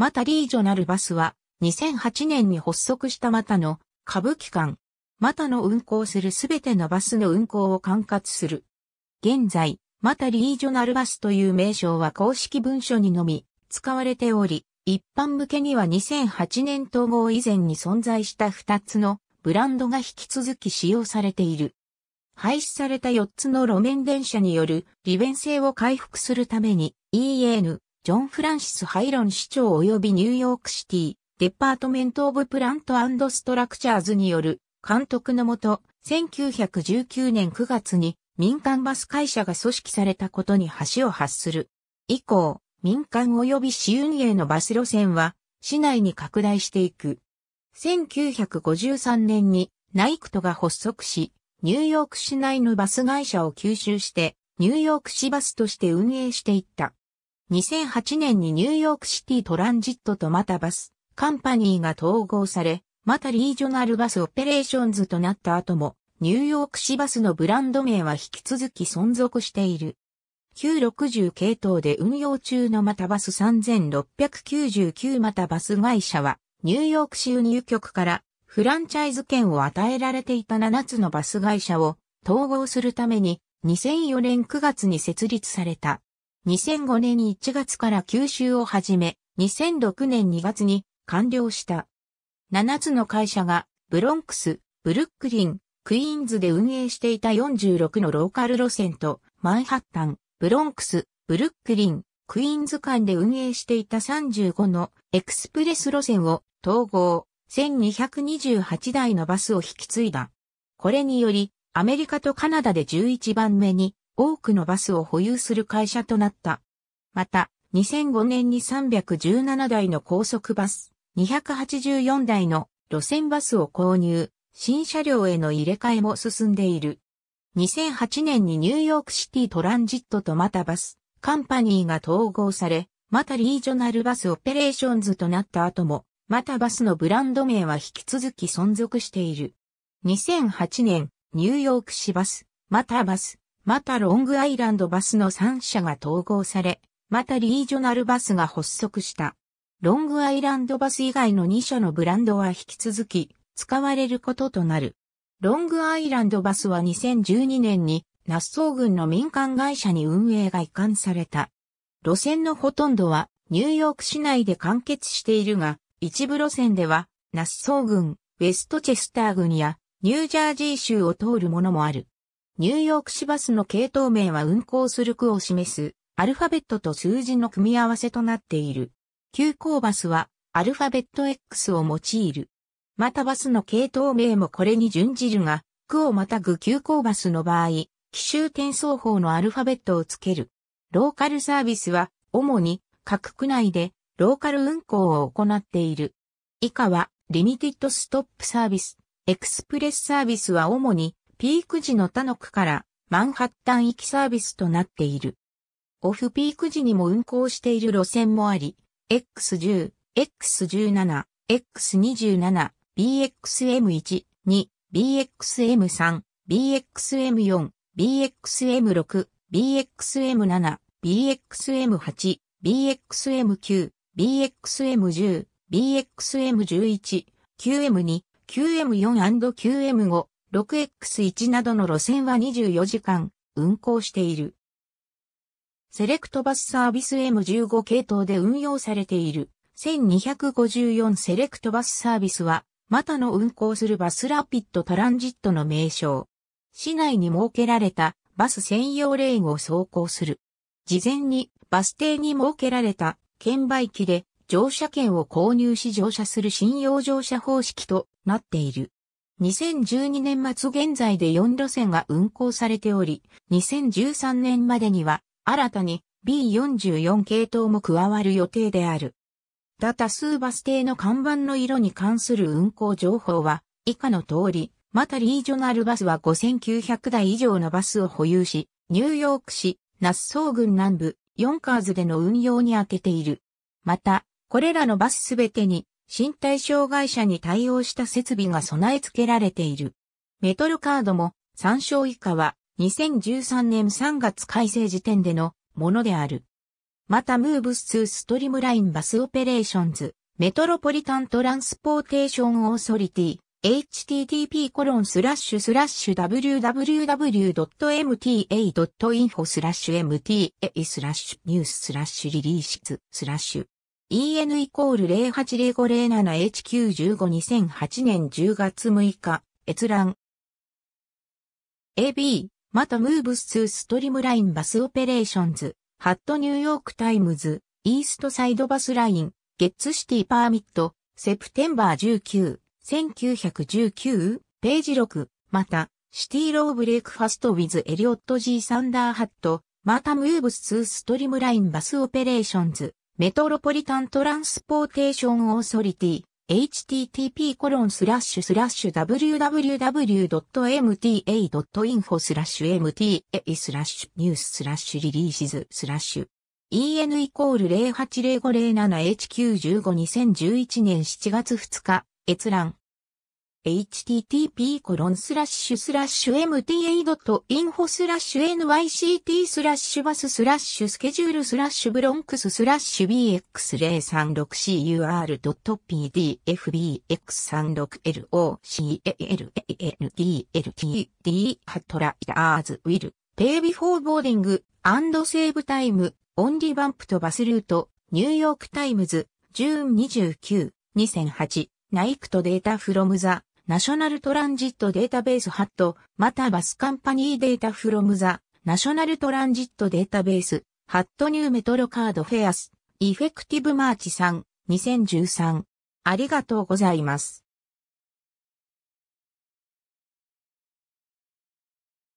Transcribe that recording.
マタリージョナルバスは、2008年に発足したマタの歌舞伎館。マタの運行するすべてのバスの運行を管轄する。現在、マタリージョナルバスという名称は公式文書にのみ使われており、一般向けには2008年統合以前に存在した2つのブランドが引き続き使用されている。廃止された4つの路面電車による利便性を回復するために EN ジョン・フランシス・ハイロン市長及びニューヨークシティ、デパートメント・オブ・プラント・ストラクチャーズによる監督のもと、1919年9月に民間バス会社が組織されたことに橋を発する。以降、民間及び市運営のバス路線は市内に拡大していく。1953年にナイクトが発足し、ニューヨーク市内のバス会社を吸収して、ニューヨーク市バスとして運営していった。2008年にニューヨークシティトランジットとマタバス、カンパニーが統合され、またリージョナルバスオペレーションズとなった後も、ニューヨーク市バスのブランド名は引き続き存続している。960系統で運用中のマタバス3699マタバス会社は、ニューヨーク市運輸局からフランチャイズ権を与えられていた7つのバス会社を統合するために2004年9月に設立された。2005年1月から吸収を始め、2006年2月に完了した。7つの会社がブロンクス、ブルックリン、クイーンズで運営していた46のローカル路線と、マンハッタン、ブロンクス、ブルックリン、クイーンズ間で運営していた35のエクスプレス路線を統合、1228台のバスを引き継いだ。これにより、アメリカとカナダで11番目に多くのバスを保有する会社となった。また、2005年に317台の高速バス、284台の路線バスを購入、新車両への入れ替えも進んでいる。2008年にニューヨークシティトランジットとマタバス、カンパニーが統合され、マタリージョナルバスオペレーションズとなった後も、マタバスのブランド名は引き続き存続している。2008年、ニューヨーク市バス、マタバス、またロングアイランドバスの3社が統合され、またリージョナルバスが発足した。ロングアイランドバス以外の2社のブランドは引き続き使われることとなる。ロングアイランドバスは2012年にナッソー郡の民間会社に運営が移管された。路線のほとんどはニューヨーク市内で完結しているが、一部路線ではナッソー郡、ウェストチェスター郡やニュージャージー州を通るものもある。ニューヨーク市バスの系統名は運行する区を示すアルファベットと数字の組み合わせとなっている。急行バスはアルファベット X を用いる。またバスの系統名もこれに準じるが、区をまたぐ急行バスの場合、奇襲転送法のアルファベットをつける。ローカルサービスは主に各区内でローカル運行を行っている。以下はリミティッドストップサービス、エクスプレスサービスは主にピーク時の他の区からマンハッタン行きサービスとなっている。オフピーク時にも運行している路線もあり、X10、X17、X27、BXM1、2、BXM3、BXM4、BXM6、BXM7、BXM8、BXM9、BXM10、BXM11、QM2、QM4&QM5、6X1 などの路線は24時間運行している。セレクトバスサービス M15 系統で運用されている1254セレクトバスサービスは、またの運行するバスラピッドトランジットの名称。市内に設けられたバス専用レーンを走行する。事前にバス停に設けられた券売機で乗車券を購入し乗車する信用乗車方式となっている。2012年末現在で4路線が運行されており、2013年までには新たに B44 系統も加わる予定である。だ多数バス停の看板の色に関する運行情報は以下の通り、またリージョナルバスは5900台以上のバスを保有し、ニューヨーク市、ナッソー郡南部、ヨンカーズでの運用に明けている。また、これらのバスすべてに身体障害者に対応した設備が備え付けられている。メトロカードも参照以下は2013年3月改正時点でのものである。また、ムーブスストリームラインバスオペレーションズ、メトロポリタントランスポーテーションオーソリティ、http コロンスラッシュスラッシュ www.mta.info スラッシュ mta スラッシュニューススラッシュリリーススラッシュ EN イコール 080507HQ152008 年10月6日、閲覧。AB、またムーブスツーストリームラインバスオペレーションズ、ハットニューヨークタイムズ、イーストサイドバスライン、ゲッツシティパーミット、セプテンバー19、1919、ページ6、また、シティローブレイクファストウィズエリオット G サンダーハット、またムーブスツーストリームラインバスオペレーションズ、メトロポリタントランスポーテーションオーソリティ、http://www.mta.info スラッシュ mta スラッシュニューススラッシュリリーシズスラッシュ en イコール 080507H9152011 年7月2日閲覧 http コロンスラッシュスラッシュ mta.info スラッシュ nyct スラッシュバススラッシュスケジュールスラッシュブロンクススラッシュ bx0364.pdfbx36localaldlt ハトライターズウィルペイビフォーボーディングセーブタイムオンリバンプとバスルートニューヨークタイムズジューン29 2008ナイクとデータフロムザナショナルトランジットデータベースハット、またバスカンパニーデータフロムザ、ナショナルトランジットデータベース、ハットニューメトロカードフェアス、イフェクティブマーチさん、2013。ありがとうございます。